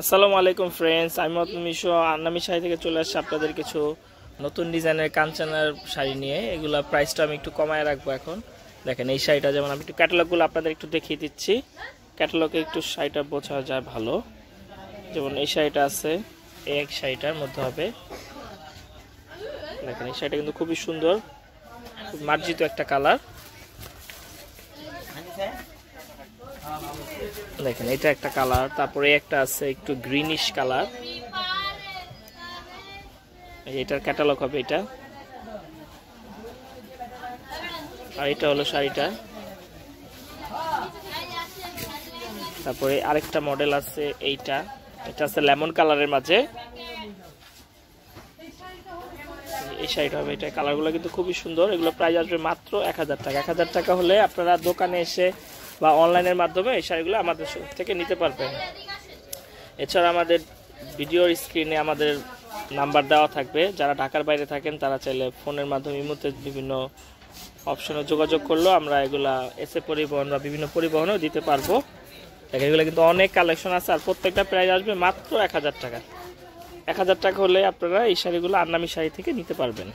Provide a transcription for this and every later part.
আসসালামু আলাইকুম ফ্রেন্ডস আমি মতন মিশো আন্নামি শাড়ি থেকে চলে আসছি আপনাদের কিছু নতুন ডিজাইনের কাঞ্চনার শাড়ি নিয়ে এগুলো প্রাইসটা আমি একটু কমায় রাখবো এখন দেখেন এই শাড়িটা যেমন আমি একটু ক্যাটালগুলো আপনাদের একটু দেখিয়ে দিচ্ছি ক্যাটালগে একটু শাড়িটা বোঝা যায় ভালো যেমন এই শাড়িটা আছে এই এক শাড়িটার মধ্যে হবে দেখেন এই শাড়িটা কিন্তু খুবই সুন্দর মার্জিত একটা কালার দেখেন এটা একটা কালার তারপরে একটা আছে একটু গ্রিনিশ কালার এটার ক্যাটালগ হবে এটা আর এটা হলো শাড়িটা তারপরে আরেকটা মডেল আছে এইটা এটা আছে লেমন কালারের মাঝে এই শাড়িটা হবে এটা কালারগুলো কিন্তু খুবই সুন্দর এগুলো প্রাইস আসবে মাত্র এক হাজার টাকা এক হাজার টাকা হলে আপনারা দোকানে এসে বা অনলাইনের মাধ্যমে এই শাড়িগুলো আমাদের থেকে নিতে পারবেন এছাড়া আমাদের ভিডিওর স্ক্রিনে আমাদের নাম্বার দেওয়া থাকবে যারা ঢাকার বাইরে থাকেন তারা চাইলে ফোনের মাধ্যমে মুহূর্তে বিভিন্ন অপশনে যোগাযোগ করলেও আমরা এগুলো এসে পরিবহন বা বিভিন্ন পরিবহনেও দিতে পারবো দেখেন এগুলো কিন্তু অনেক কালেকশন আছে আর প্রত্যেকটা প্রাইস আসবে মাত্র এক হাজার টাকা এক হাজার টাকা হলে আপনারা এই শাড়িগুলো আন্নামি শাড়ি থেকে নিতে পারবেন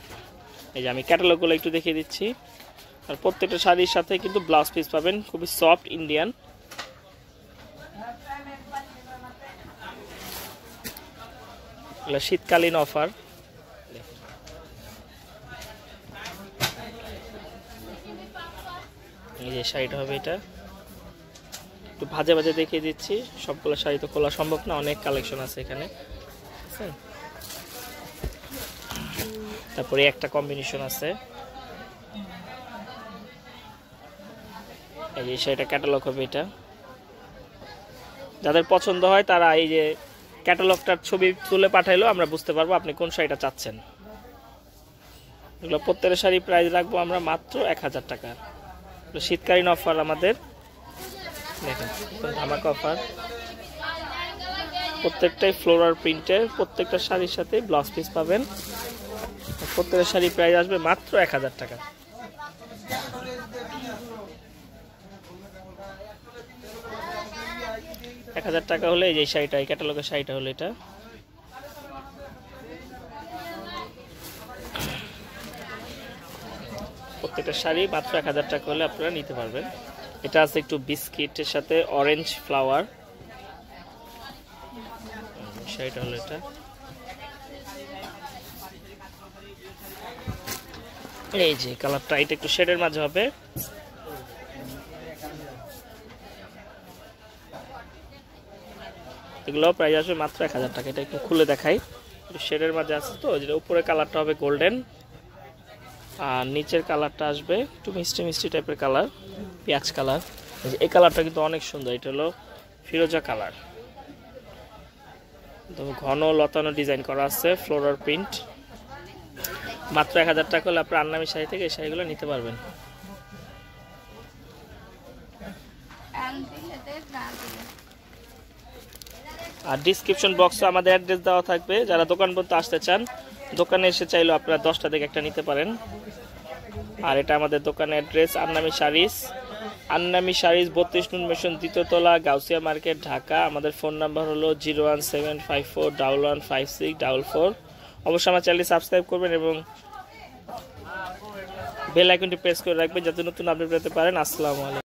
এই যে আমি ক্যাটালগুলো একটু দেখিয়ে দিচ্ছি আর প্রত্যেকটা শাড়ির সাথে কিন্তু ব্লাউজ পিস পাবেন খুবই সফট ইন্ডিয়ান শীতকালীন অফার এই যে শাড়িটা হবে এটা একটু ভাজে ভাজে দেখিয়ে দিচ্ছি সবগুলো শাড়ি তো খোলা সম্ভব না অনেক কালেকশন আছে এখানে তারপরে একটা কম্বিনেশন আছে এই যে সেটা ক্যাটালগ হবে এটা যাদের পছন্দ হয় তারা এই যে ক্যাটালগটার ছবি তুলে পাঠাইলেও আমরা বুঝতে পারবো আপনি কোন শাড়িটা চাচ্ছেন এগুলো প্রত্যেকটা শাড়ি প্রাইস রাখবো আমরা মাত্র এক হাজার টাকা শীতকালীন অফার আমাদের দেখেন ধামাকা অফার প্রত্যেকটাই ফ্লোরার প্রিন্টের প্রত্যেকটা শাড়ির সাথে ব্লাউজ পিস পাবেন প্রত্যেকের শাড়ি প্রাইস আসবে মাত্র এক হাজার টাকা এক হাজার টাকা হলে এই যে শাড়িটা এই ক্যাটালগের শাড়িটা হলো এটা প্রত্যেকটা শাড়ি মাত্র এক হাজার টাকা হলে আপনারা নিতে পারবেন এটা আছে একটু বিস্কিটের সাথে অরেঞ্জ ফ্লাওয়ার শাড়িটা হলো এটা এই যে কালারটা এটা একটু শেডের মাঝে হবে এগুলো প্রাইস আসবে মাত্র এক হাজার টাকা এটা একটু খুলে দেখাই শেডের মাঝে আছে তো যেটা উপরে কালারটা হবে গোল্ডেন আর নিচের কালারটা আসবে একটু মিষ্টি মিষ্টি টাইপের কালার পেঁয়াজ কালার এই কালারটা কিন্তু অনেক সুন্দর এটা হলো ফিরোজা কালার ঘন লতানো ডিজাইন করা আছে ফ্লোরার প্রিন্ট মাত্র এক হাজার টাকা হলে আপনার আন্নামি শাড়ি থেকে এই শাড়িগুলো নিতে পারবেন আর ডিসক্রিপশন বক্সে আমাদের অ্যাড্রেস দেওয়া থাকবে যারা দোকান পর্যন্ত আসতে চান দোকানে এসে চাইলেও আপনারা দশটা থেকে একটা নিতে পারেন আর এটা আমাদের দোকানের অ্যাড্রেস আন্নামি শাড়িস আন্নামি শাড়িস বত্রিশ নুন মেশন দ্বিতীয়তলা গাউসিয়া মার্কেট ঢাকা আমাদের ফোন নাম্বার হলো zero one seven five four double one five six double four অবশ্যই আমার চ্যানেলটি সাবস্ক্রাইব করবেন এবং বেল আইকনটি প্রেস করে রাখবেন যাতে নতুন আপডেট পেতে পারেন আসসালামু আলাইকুম